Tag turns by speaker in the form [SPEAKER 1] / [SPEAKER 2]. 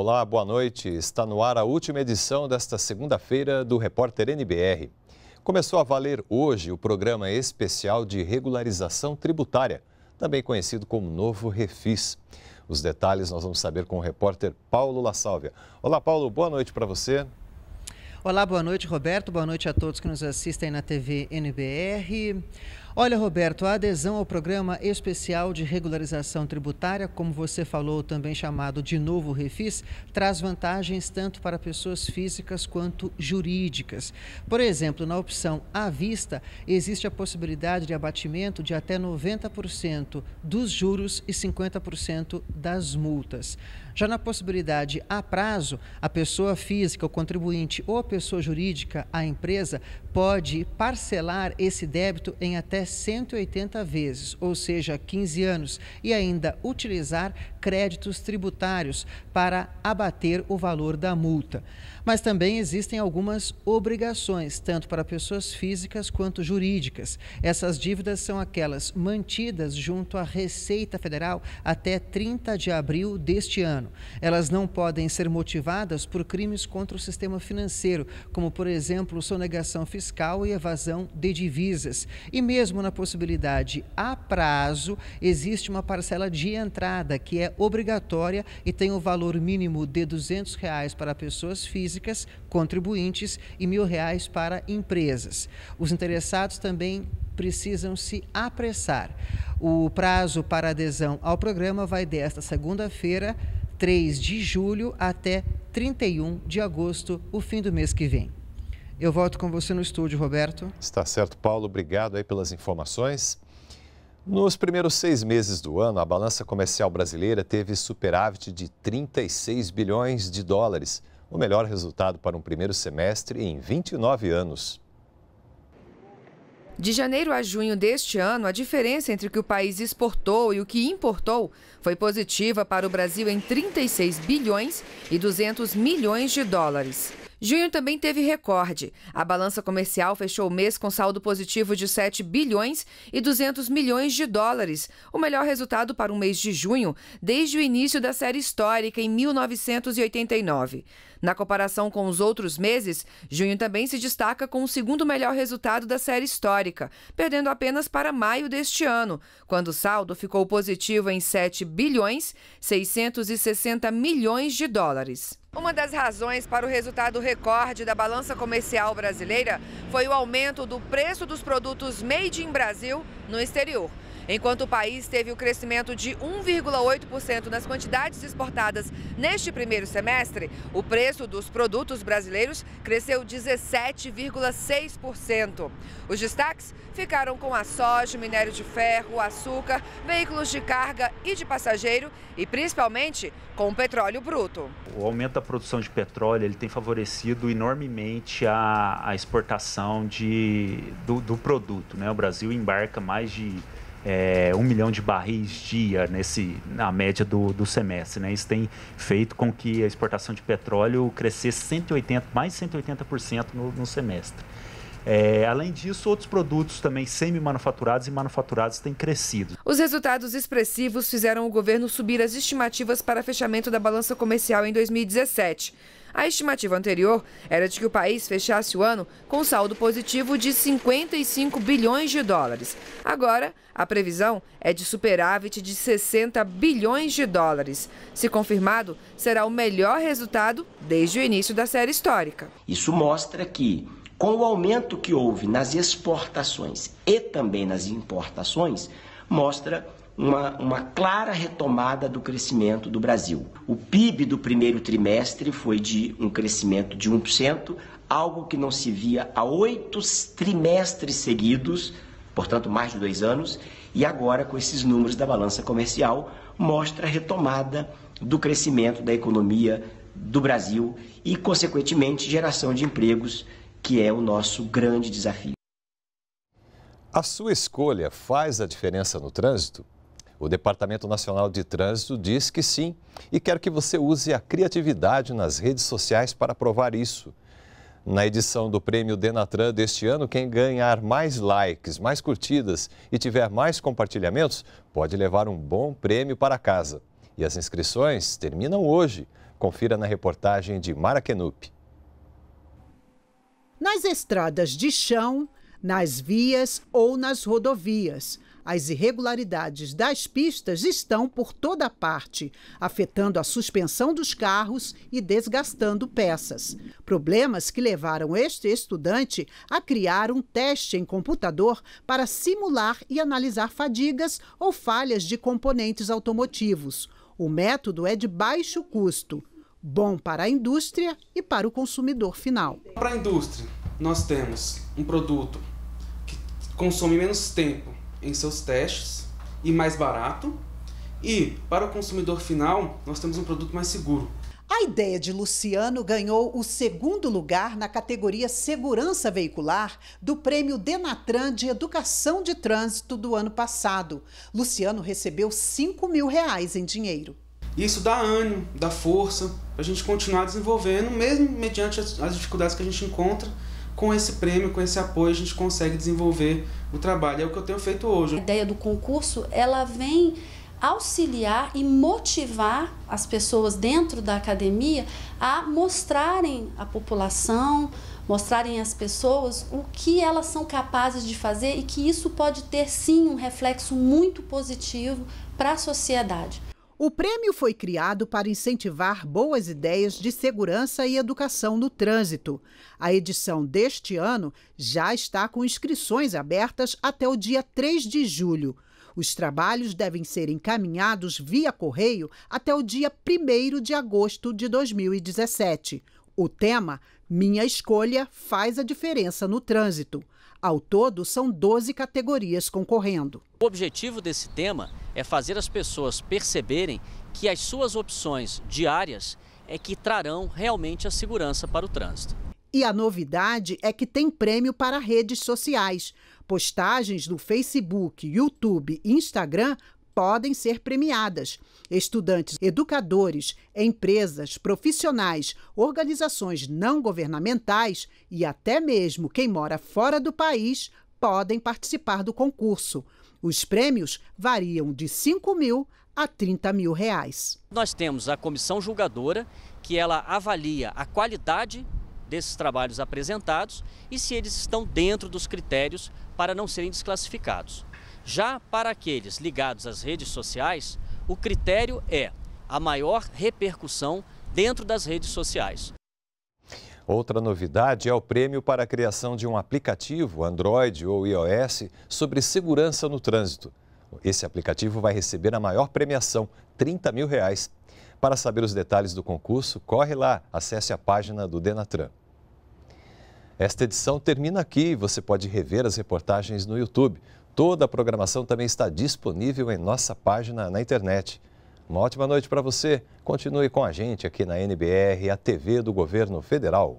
[SPEAKER 1] Olá, boa noite. Está no ar a última edição desta segunda-feira do Repórter NBR. Começou a valer hoje o programa especial de regularização tributária, também conhecido como Novo Refis. Os detalhes nós vamos saber com o repórter Paulo La Sálvia. Olá, Paulo, boa noite para você.
[SPEAKER 2] Olá, boa noite, Roberto. Boa noite a todos que nos assistem na TV NBR. Olha, Roberto, a adesão ao programa especial de regularização tributária, como você falou, também chamado de novo Refis, traz vantagens tanto para pessoas físicas quanto jurídicas. Por exemplo, na opção à vista, existe a possibilidade de abatimento de até 90% dos juros e 50% das multas. Já na possibilidade a prazo, a pessoa física, o contribuinte ou a pessoa jurídica, a empresa, pode parcelar esse débito em até 180 vezes, ou seja, 15 anos, e ainda utilizar créditos tributários para abater o valor da multa. Mas também existem algumas obrigações, tanto para pessoas físicas quanto jurídicas. Essas dívidas são aquelas mantidas junto à Receita Federal até 30 de abril deste ano. Elas não podem ser motivadas por crimes contra o sistema financeiro, como, por exemplo, sonegação fiscal e evasão de divisas. E mesmo na possibilidade a prazo, existe uma parcela de entrada que é obrigatória e tem o um valor mínimo de R$ 200 reais para pessoas físicas, contribuintes, e R$ reais para empresas. Os interessados também precisam se apressar. O prazo para adesão ao programa vai desta segunda-feira 3 de julho até 31 de agosto, o fim do mês que vem. Eu volto com você no estúdio, Roberto.
[SPEAKER 1] Está certo, Paulo. Obrigado aí pelas informações. Nos primeiros seis meses do ano, a balança comercial brasileira teve superávit de 36 bilhões de dólares, o melhor resultado para um primeiro semestre em 29 anos.
[SPEAKER 3] De janeiro a junho deste ano, a diferença entre o que o país exportou e o que importou foi positiva para o Brasil em 36 bilhões e 200 milhões de dólares. Junho também teve recorde. A balança comercial fechou o mês com saldo positivo de 7 bilhões e 200 milhões de dólares, o melhor resultado para um mês de junho desde o início da série histórica em 1989. Na comparação com os outros meses, junho também se destaca com o segundo melhor resultado da série histórica, perdendo apenas para maio deste ano, quando o saldo ficou positivo em 7 bilhões 660 milhões de dólares. Uma das razões para o resultado recorde da balança comercial brasileira foi o aumento do preço dos produtos made in Brasil no exterior. Enquanto o país teve o crescimento de 1,8% nas quantidades exportadas neste primeiro semestre, o preço dos produtos brasileiros cresceu 17,6%. Os destaques ficaram com a soja, minério de ferro, açúcar, veículos de carga e de passageiro e principalmente com o petróleo bruto.
[SPEAKER 4] O aumento da produção de petróleo ele tem favorecido enormemente a, a exportação de, do, do produto. Né? O Brasil embarca mais de é, um milhão de barris dia nesse, na média do, do semestre. Né? Isso tem feito com que a exportação de petróleo crescesse 180, mais 180% no, no semestre. É, além disso, outros produtos também semi-manufaturados e manufaturados têm crescido.
[SPEAKER 3] Os resultados expressivos fizeram o governo subir as estimativas para fechamento da balança comercial em 2017. A estimativa anterior era de que o país fechasse o ano com saldo positivo de 55 bilhões de dólares. Agora, a previsão é de superávit de 60 bilhões de dólares. Se confirmado, será o melhor resultado desde o início da série histórica.
[SPEAKER 1] Isso mostra que, com o aumento que houve nas exportações e também nas importações, mostra uma, uma clara retomada do crescimento do Brasil. O PIB do primeiro trimestre foi de um crescimento de 1%, algo que não se via há oito trimestres seguidos, portanto mais de dois anos, e agora com esses números da balança comercial mostra a retomada do crescimento da economia do Brasil e, consequentemente, geração de empregos, que é o nosso grande desafio. A sua escolha faz a diferença no trânsito? O Departamento Nacional de Trânsito diz que sim e quer que você use a criatividade nas redes sociais para provar isso. Na edição do Prêmio Denatran deste ano, quem ganhar mais likes, mais curtidas e tiver mais compartilhamentos pode levar um bom prêmio para casa. E as inscrições terminam hoje. Confira na reportagem de Mara Kenup.
[SPEAKER 4] Nas estradas de chão, nas vias ou nas rodovias. As irregularidades das pistas estão por toda parte, afetando a suspensão dos carros e desgastando peças. Problemas que levaram este estudante a criar um teste em computador para simular e analisar fadigas ou falhas de componentes automotivos. O método é de baixo custo, bom para a indústria e para o consumidor final. Para a indústria, nós temos um produto que consome menos tempo em seus testes e mais barato. E, para o consumidor final, nós temos um produto mais seguro. A ideia de Luciano ganhou o segundo lugar na categoria Segurança Veicular do Prêmio Denatran de Educação de Trânsito do ano passado. Luciano recebeu 5 mil reais em dinheiro. Isso dá ânimo, dá força para a gente continuar desenvolvendo, mesmo mediante as dificuldades que a gente encontra com esse prêmio, com esse apoio, a gente consegue desenvolver o trabalho. É o que eu tenho feito hoje. A ideia do concurso, ela vem auxiliar e motivar as pessoas dentro da academia a mostrarem à população, mostrarem às pessoas o que elas são capazes de fazer e que isso pode ter sim um reflexo muito positivo para a sociedade. O prêmio foi criado para incentivar boas ideias de segurança e educação no trânsito. A edição deste ano já está com inscrições abertas até o dia 3 de julho. Os trabalhos devem ser encaminhados via correio até o dia 1 de agosto de 2017. O tema Minha Escolha Faz a Diferença no Trânsito. Ao todo, são 12 categorias concorrendo. O objetivo desse tema é fazer as pessoas perceberem que as suas opções diárias é que trarão realmente a segurança para o trânsito. E a novidade é que tem prêmio para redes sociais. Postagens no Facebook, YouTube e Instagram podem ser premiadas. Estudantes, educadores, empresas, profissionais, organizações não governamentais e até mesmo quem mora fora do país podem participar do concurso. Os prêmios variam de 5 mil a 30 mil reais. Nós temos a comissão julgadora, que ela avalia a qualidade desses trabalhos apresentados e se eles estão dentro dos critérios para não serem desclassificados. Já para aqueles ligados às redes sociais, o critério é a maior repercussão dentro das redes sociais.
[SPEAKER 1] Outra novidade é o prêmio para a criação de um aplicativo Android ou iOS sobre segurança no trânsito. Esse aplicativo vai receber a maior premiação, 30 mil reais. Para saber os detalhes do concurso, corre lá, acesse a página do Denatran. Esta edição termina aqui e você pode rever as reportagens no YouTube. Toda a programação também está disponível em nossa página na internet. Uma ótima noite para você. Continue com a gente aqui na NBR, a TV do Governo Federal.